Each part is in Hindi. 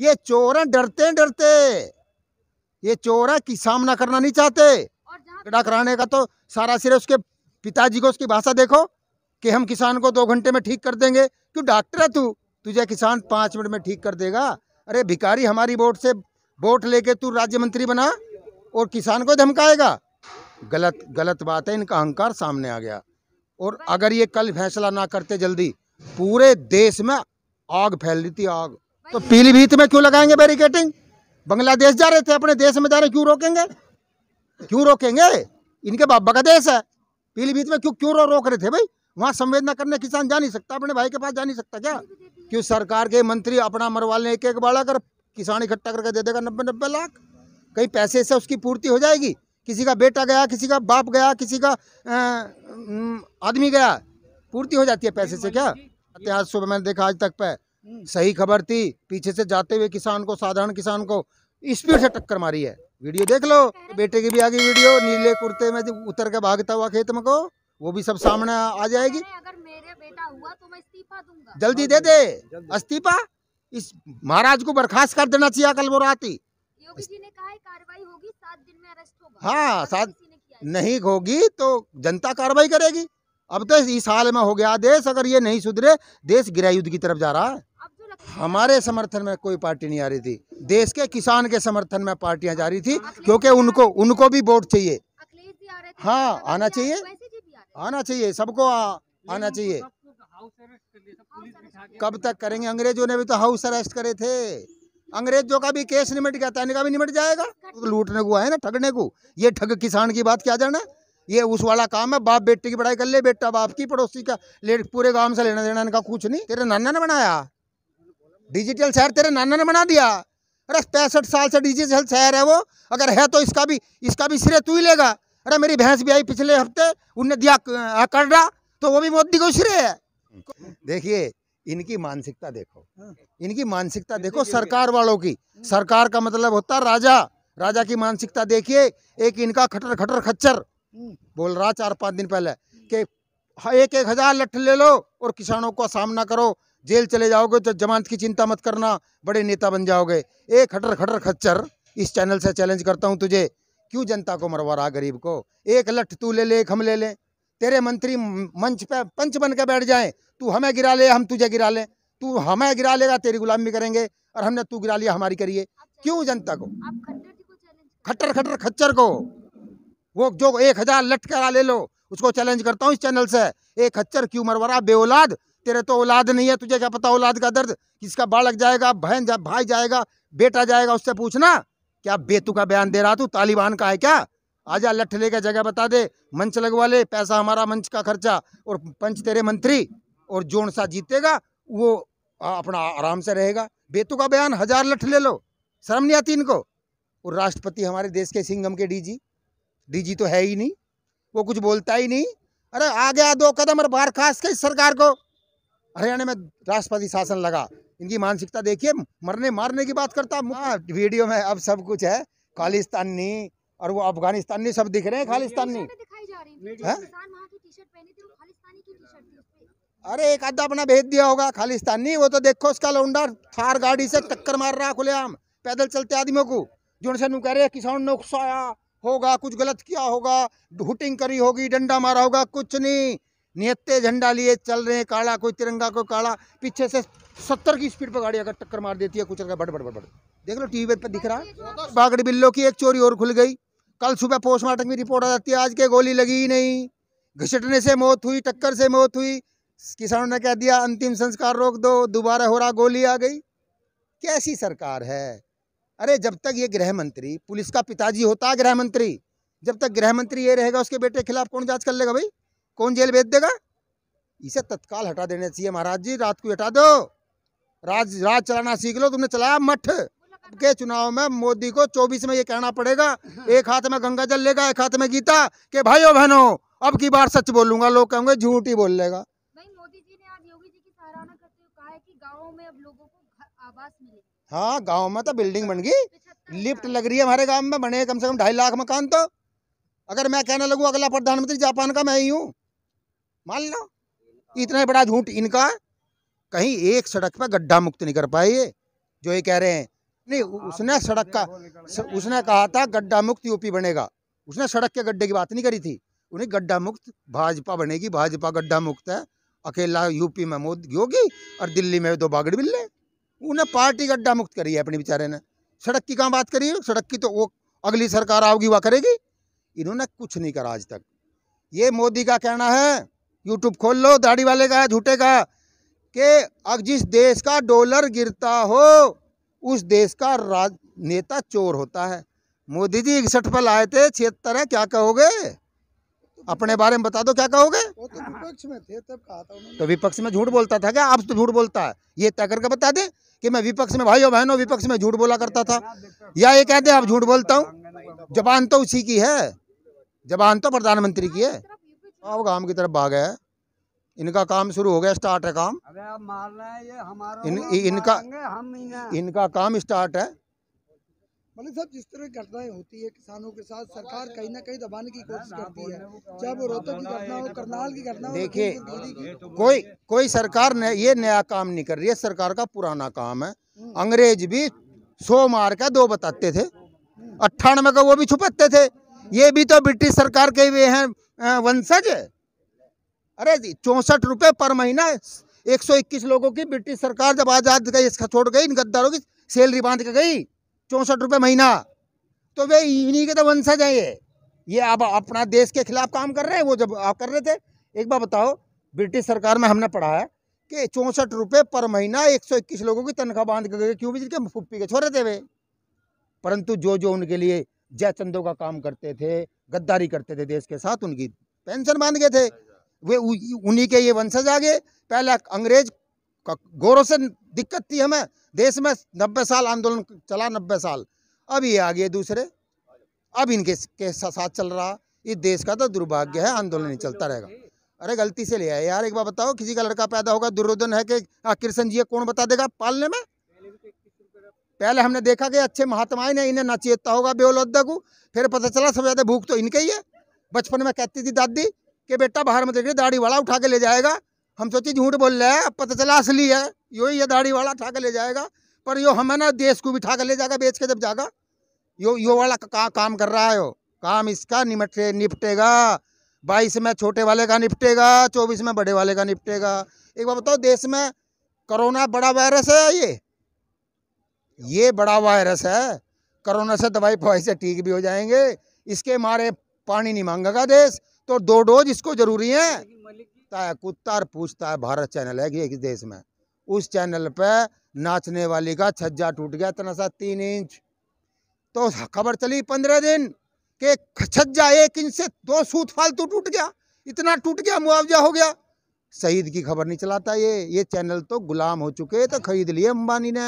ये चोर डरते डरते ये चोर है कि सामना करना नहीं चाहते गड्ढा कराने का तो सारा सिर उसके पिताजी को उसकी भाषा देखो कि हम किसान को दो घंटे में ठीक कर देंगे क्यों डॉक्टर है तू तुझे किसान पाँच मिनट में ठीक कर देगा अरे भिकारी हमारी वोट से वोट लेके तू राज्य मंत्री बना और किसान को धमकाएगा गलत गलत बात है इनका अहंकार सामने आ गया और अगर ये कल फैसला ना करते जल्दी पूरे देश में आग फैल रही थी आग तो पीलीभीत में क्यों लगाएंगे बैरिकेटिंग बांग्लादेश जा रहे थे अपने देश में जा रहे क्यों रोकेंगे क्यों रोकेंगे इनके बाप देश है पीलीभीत में क्यों क्यों रोक रहे थे भाई वहाँ संवेदना करने किसान जा नहीं सकता अपने भाई के पास जा नहीं सकता क्या क्यों सरकार के मंत्री अपना मरवा लें एक एक बाड़ा कर किसान इकट्ठा करके दे देगा नब्बे नब्बे लाख कई पैसे से उसकी पूर्ति हो जाएगी किसी का बेटा गया किसी का बाप गया किसी का आदमी गया पूर्ति हो जाती है पैसे से क्या इतिहास सुबह मैंने देखा आज तक पे हम्म। सही खबर थी पीछे से जाते हुए किसान को साधारण किसान को स्पीड से टक्कर मारी है वीडियो देख लो बेटे की भी आ गई वीडियो नीले कुर्ते में उतर के भागता हुआ खेत में को वो भी सब सामने आ जाएगी अगर मेरे बेटा हुआ तो मैं इस्तीफा दूंगा जल्दी दे दे इस्तीफा इस महाराज को बर्खास्त कर देना चाहिए कल वो रात ही दिन हाँ सात नहीं होगी तो जनता कार्रवाई करेगी अब तो इस हाल में हो गया देश अगर ये नहीं सुधरे देश युद्ध की तरफ जा रहा है हमारे समर्थन में कोई पार्टी नहीं आ रही थी देश के किसान के समर्थन में पार्टियां जा रही थी क्योंकि उनको उनको भी वोट चाहिए हाँ आना चाहिए आना चाहिए सबको आना चाहिए तो कब तक करेंगे अंग्रेजों ने भी तो हाउस अरेस्ट करे थे अंग्रेजों का भी केस निमट गया था इनका भी निमट जाएगा लूटने को है ना ठगने को ये ठग किसान की बात क्या जाना ये उस वाला काम है बाप बेटे की पढ़ाई कर ले बेटा बाप की पड़ोसी का ले पूरे गांव से लेना देना इनका कुछ नहीं तेरे नाना ने बनाया डिजिटल शहर तेरे नाना ने बना दिया अरे पैंसठ साल से डिजिटल शहर है वो अगर है तो इसका भी इसका भी सिरे तू ही लेगा अरे मेरी भैंस भी आई पिछले हफ्ते उनने दिया कर्रा तो वो भी मोदी को सिरे है देखिए इनकी मानसिकता देखो हाँ। इनकी मानसिकता देखो सरकार वालों की हम्म। सरकार का मतलब होता राजा राजा की मानसिकता देखिए एक इनका खटर खटर खच्चर हम्म। बोल रहा चार पांच दिन पहले हम्म। कि एक एक हजार लठ ले लो और किसानों का सामना करो जेल चले जाओगे तो जमानत की चिंता मत करना बड़े नेता बन जाओगे एक खटर खटर खच्चर इस चैनल से चैलेंज करता हूँ तुझे क्यों जनता को मरवा रहा गरीब को एक लठ तू ले ले एक हम ले लें तेरे मंत्री मंच पे पंच बन के बैठ जाए तू हमें गिरा ले हम तुझे गिरा लें तू हमें गिरा लेगा तेरी गुलामी करेंगे और हमने तू गिरा लिया हमारी करिए क्यों जनता को खट्टर खट्टर खच्चर को वो जो एक हज़ार लठ करा ले लो उसको चैलेंज करता हूँ इस चैनल से एक खच्चर क्यों मरवा रहा बेओलाद तेरे तो औलाद नहीं है तुझे क्या पता औलाद का दर्द किसका बालक जाएगा बहन जा, भाई जाएगा बेटा जाएगा उससे पूछना क्या बेतु का बयान दे रहा तू तालिबान का है क्या आजा लठ का जगह बता दे मंच लगवा ले पैसा हमारा मंच का खर्चा और पंच तेरे मंत्री और जोन सा जीतेगा वो अपना आराम से रहेगा बेतु का बयान हजार लठ ले लो शर्म नहीं आती इनको और राष्ट्रपति हमारे देश के सिंगम के डीजी डीजी तो है ही नहीं वो कुछ बोलता ही नहीं अरे आ गया दो कदम और बाहर खास के सरकार को हरियाणा में राष्ट्रपति शासन लगा इनकी मानसिकता देखिए मरने मारने की बात करता हाँ वीडियो में अब सब कुछ है खालिस्तानी और वो अफगानिस्तानी सब दिख रहे हैं खालिस्तानी है? अरे एक आधा अपना भेज दिया होगा खालिस्तानी वो तो देखो उसका लौंडा थार गाड़ी से टक्कर मार रहा खुलेआम पैदल चलते आदमियों को जो से कह रहे किसान ने उकसाया होगा कुछ गलत किया होगा हुटिंग करी होगी डंडा मारा होगा कुछ नहीं निहत्ते झंडा लिए चल रहे हैं काला कोई तिरंगा कोई काला पीछे से सत्तर की स्पीड पर गाड़ी अगर टक्कर मार देती है कुछ अगर बड़ बड़ बड़ बड़ देख लो टीवी पर दिख रहा है बागड़ी बिल्लो की एक चोरी और खुल गई कल सुबह पोस्टमार्टम की रिपोर्ट आ जाती है आज के गोली लगी ही नहीं घिसटने से मौत हुई टक्कर से मौत हुई किसानों ने कह दिया अंतिम संस्कार रोक दो दोबारा हो रहा गोली आ गई कैसी सरकार है अरे जब तक ये गृह मंत्री पुलिस का पिताजी होता है गृह मंत्री जब तक गृह मंत्री ये रहेगा उसके बेटे के खिलाफ कौन जांच कर लेगा भाई कौन जेल भेज देगा इसे तत्काल हटा देना चाहिए महाराज जी रात को हटा दो राज राज चलाना सीख लो तुमने चलाया मठ के चुनाव में मोदी को 24 में ये कहना पड़ेगा एक हाथ में गंगा जल लेगा एक हाथ में गीता के भाइयों बहनों अब की बार सच बोलूंगा लोग कहेंगे झूठ ही बोल लेगा हाँ गाँव में तो बिल्डिंग बन गई लिफ्ट लग रही है हमारे गाँव में बने कम से कम ढाई लाख मकान तो अगर मैं कहने लगू अगला प्रधानमंत्री जापान का मैं ही हूँ मान लो इतना बड़ा झूठ इनका कहीं एक सड़क पर गड्ढा मुक्त नहीं कर पाए जो ये कह रहे हैं नहीं उसने सड़क का उसने कहा था गड्ढा मुक्त यूपी बनेगा उसने सड़क के गड्ढे की बात नहीं करी थी उन्हें गड्ढा मुक्त भाजपा बनेगी भाजपा गड्ढा मुक्त है अकेला यूपी में मोदी योगी और दिल्ली में दो बागड़ बिल्ले उन्हें पार्टी गड्ढा मुक्त करी है अपने बेचारे ने सड़क की कहाँ बात करी है सड़क की तो वो अगली सरकार आओगी वह करेगी इन्होंने कुछ नहीं करा आज तक ये मोदी का कहना है यूट्यूब खोल लो दाढ़ी वाले का झूठे का कि जिस देश का डॉलर गिरता हो उस देश का राज नेता चोर होता है मोदी जी इकसठ पर आए थे छिहत्तर है क्या कहोगे अपने बारे में बता दो क्या कहोगे तो विपक्ष में थे तब कहा था तो विपक्ष में झूठ बोलता था क्या अब तो झूठ बोलता है ये तय करके बता दे कि मैं विपक्ष में और बहनों विपक्ष में झूठ बोला करता था या ये कहते आप झूठ बोलता हूँ जबान तो उसी की है जबान तो प्रधानमंत्री की है गाँव काम की तरफ भाग है इनका काम शुरू हो गया स्टार्ट है काम अबे आप मार रहे हैं ये हमारा इन, इनका हम इनका काम स्टार्ट है मलिक साहब जिस तरह घटनाएं होती है किसानों के साथ सरकार कहीं ना कहीं दबाने की कोशिश करती है चाहे वो रोहतक की घटना हो तो करनाल की घटना हो देखिए तो कोई कोई सरकार ने ये नया काम नहीं कर रही है सरकार का पुराना काम है हम्म। अंग्रेज भी सो मार का दो बताते थे हम्म। अट्ठानवे का वो भी छुपाते थे ये भी तो ब्रिटिश सरकार के वे हैं वंशज अरे चौंसठ रुपये पर महीना 121 लोगों की ब्रिटिश सरकार जब आज़ाद गई छोड़ गई इन गद्दारों की सैलरी बांध के गई चौंसठ रुपये महीना तो वे इन्हीं के तो वंशज हैं ये ये आप अपना देश के खिलाफ काम कर रहे हैं वो जब आप कर रहे थे एक बार बताओ ब्रिटिश सरकार में हमने पढ़ा है कि चौंसठ रुपये पर महीना 121 लोगों की तनख्वाह बांध के गई क्यों भी जिनके फुप्पी के छोड़े थे वे परंतु जो जो उनके लिए जयचंदों का काम करते थे गद्दारी करते थे देश के साथ उनकी पेंशन बांध गए थे वे उन्हीं के ये वंशज आ गए पहले अंग्रेज का गौरव से दिक्कत थी हमें देश में नब्बे साल आंदोलन चला नब्बे साल अब ये आ गए दूसरे अब इनके के साथ चल रहा इस देश का तो दुर्भाग्य है आंदोलन ही चलता रहेगा अरे गलती से ले आए यार एक बार बताओ किसी का लड़का पैदा होगा दुर्योधन है कि कृष्ण जी कौन बता देगा पालने में पहले हमने देखा कि अच्छे महात्माएं ने इन्हें नचेता होगा बेउलोदा को फिर पता चला सबसे ज़्यादा भूख तो इनके ही है बचपन में कहती थी दादी कि बेटा बाहर में देखिए दाढ़ी वाला उठा के ले जाएगा हम सोचे झूठ बोल रहे हैं अब पता चला असली है यो ही ये दाढ़ी वाला उठा के ले जाएगा पर यो हमें ना देश को भी उठा के ले जाएगा बेच के जब जाएगा यो यो वाला का, का, काम कर रहा है यो काम इसका निमटे निपटेगा बाईस में छोटे वाले का निपटेगा चौबीस में बड़े वाले का निपटेगा एक बार बताओ देश में कोरोना बड़ा वायरस है ये ये बड़ा वायरस है कोरोना से दवाई फवाई से ठीक भी हो जाएंगे इसके मारे पानी नहीं मांगेगा देश तो दो डोज इसको जरूरी है कुत्ता पूछता है भारत चैनल है कि देश में उस चैनल पे नाचने वाली का छज्जा टूट गया इतना सा तीन इंच तो खबर चली पंद्रह दिन के छज्जा एक इंच से दो सूत फालतू टूट गया इतना टूट गया मुआवजा हो गया शहीद की खबर नहीं चलाता ये ये चैनल तो गुलाम हो चुके तो खरीद लिए अंबानी ने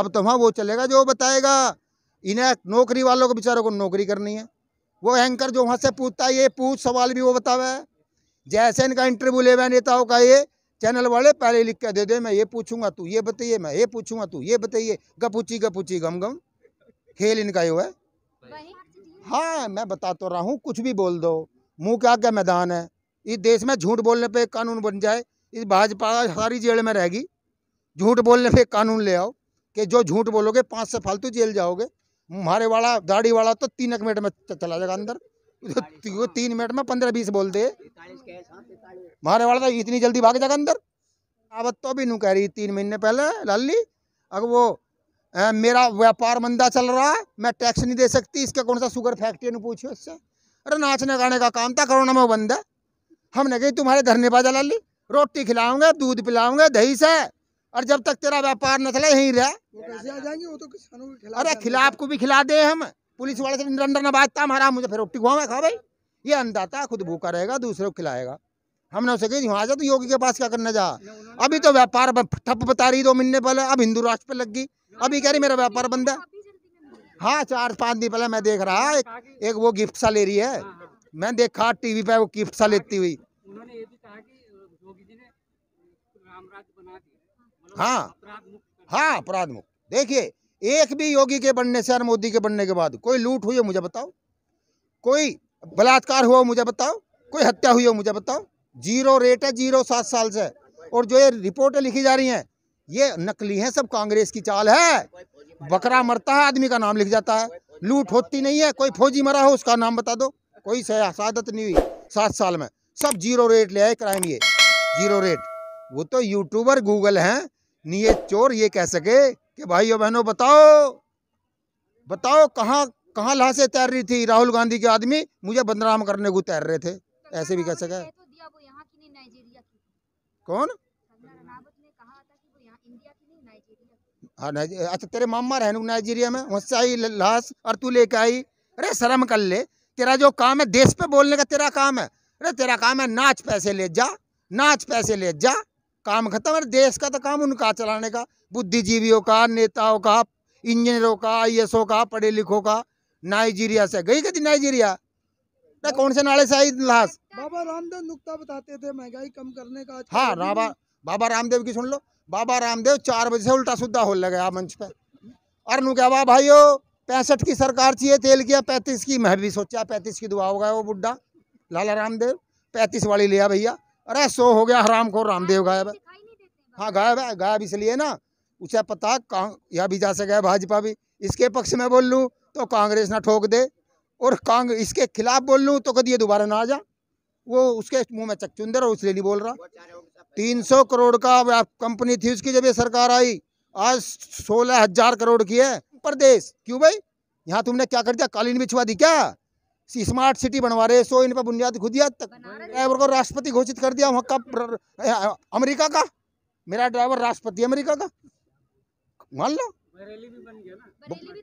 अब तो वहाँ वो चलेगा जो बताएगा इन्हें नौकरी वालों को बेचारों को नौकरी करनी है वो एंकर जो वहाँ से पूछता है ये पूछ सवाल भी वो बतावा है जैसे इनका इंटरव्यू ले नेताओं का ये चैनल वाले पहले लिख के दे दे मैं ये पूछूंगा तू ये बताइए मैं ये पूछूंगा तू ये बताइए गपूची गपूची गम गम खेल इनका यो है हाँ मैं बता तो रहा हूँ कुछ भी बोल दो मुँह क्या क्या मैदान है इस देश में झूठ बोलने पे कानून बन जाए इस भाजपा सारी जेल में रहेगी झूठ बोलने पे कानून ले आओ कि जो झूठ बोलोगे पाँच से फालतू जेल जाओगे मारे वाला दाढ़ी वाला तो तीन एक मिनट में चला जाएगा अंदर वो तीन मिनट में पंद्रह बीस बोल दे मारे वाला तो इतनी जल्दी भाग जाएगा अंदर आवत तो भी नू कह रही तीन महीने पहले लाली अगर वो आ, मेरा व्यापार मंदा चल रहा है मैं टैक्स नहीं दे सकती इसका कौन सा शुगर फैक्ट्री ने पूछो इससे अरे नाचने गाने का काम था कोरोना में बंद है हमने कही तुम्हारे धरने पर जला ली रोटी खिलाऊंगा दूध पिलाऊंगा दही से और जब तक तेरा व्यापार नथला यहीं रहा अरे खिलाफ को भी खिला दे हम पुलिस वाले से डंडा नबाजता हमारा मुझे फिर रोटी खुआ खा भाई ये अंदाता खुद भूखा रहेगा दूसरे को खिलाएगा हमने उसे कही आ जा तो योगी के पास क्या करने जा अभी तो व्यापार ठप बता रही दो महीने पहले अब हिंदू राष्ट्र पे लग गई अभी कह रही मेरा व्यापार बंद है हाँ चार पाँच दिन पहले मैं देख रहा एक, एक वो गिफ्ट सा ले रही है हाँ, हाँ। मैं देखा टीवी पे वो गिफ्ट सा लेती हुई हाँ हाँ अपराध मुक्त देखिए एक भी योगी के बनने से और मोदी के बनने के बाद कोई लूट हुई है मुझे बताओ कोई बलात्कार हुआ मुझे बताओ कोई हत्या हुई हो मुझे बताओ जीरो रेट है जीरो सात साल से और जो ये रिपोर्टें लिखी जा रही हैं ये नकली हैं सब कांग्रेस की चाल है बकरा मरता है आदमी का नाम लिख जाता है लूट होती नहीं है कोई फौजी मरा हो उसका नाम बता दो कोई शहादत नहीं हुई सात साल में सब जीरो रेट ले आए क्राइम ये जीरो रेट वो तो यूट्यूबर गूगल हैं ये चोर ये कह सके कि और बहनों बताओ बताओ कहाँ कहाँ लाह से तैर रही थी राहुल गांधी के आदमी मुझे बदनाम करने को तैर रहे थे तो ऐसे भी कह सके तो कौन हाँ अच्छा तेरे मामा रहने नाइजीरिया में वहाँ से आई लाश और तू लेके आई अरे शर्म कर ले तेरा जो काम है देश पे बोलने का तेरा काम है अरे तेरा काम है नाच पैसे ले जा नाच पैसे ले जा काम खत्म है देश का तो काम उनका चलाने का बुद्धिजीवियों का नेताओं का इंजीनियरों का आई का पढ़े लिखो का नाइजीरिया से गई कभी नाइजीरिया ना कौन से नाले से आई लाश बाबा रामदेव नुकता बताते थे महंगाई कम करने का हाँ बाबा बाबा रामदेव की सुन लो बाबा रामदेव चार बजे से उल्टा सुद्धा हो लगा मंच पे और नु क्या वाह भाइयो पैंसठ की सरकार चाहिए तेल किया पैंतीस की मैं भी सोचा पैंतीस की दुआ होगा वो बुढ़ा लाला रामदेव पैंतीस वाली लिया भैया अरे सो हो गया हराम को हाँ, रामदेव गायब है हाँ गायब है गायब इसलिए ना उसे पता कहाँ यह भी जा सके भाजपा भी इसके पक्ष में बोल लूँ तो कांग्रेस ना ठोक दे और कांग इसके खिलाफ बोल लूँ तो कद ये दोबारा ना आ जा वो उसके मुंह में चकचुंदर और उसलिए नहीं बोल रहा तीन सौ करोड़ का कंपनी थी उसकी जब ये सरकार आई आज सोलह हजार करोड़ की है प्रदेश क्यों भाई यहाँ तुमने क्या कर दिया कालीन बिछवा दी क्या स्मार्ट सिटी बनवा रहे सो इन पर बुनियाद खुदिया तक ड्राइवर को राष्ट्रपति घोषित कर दिया वहाँ का अमेरिका का मेरा ड्राइवर राष्ट्रपति अमेरिका का मान लो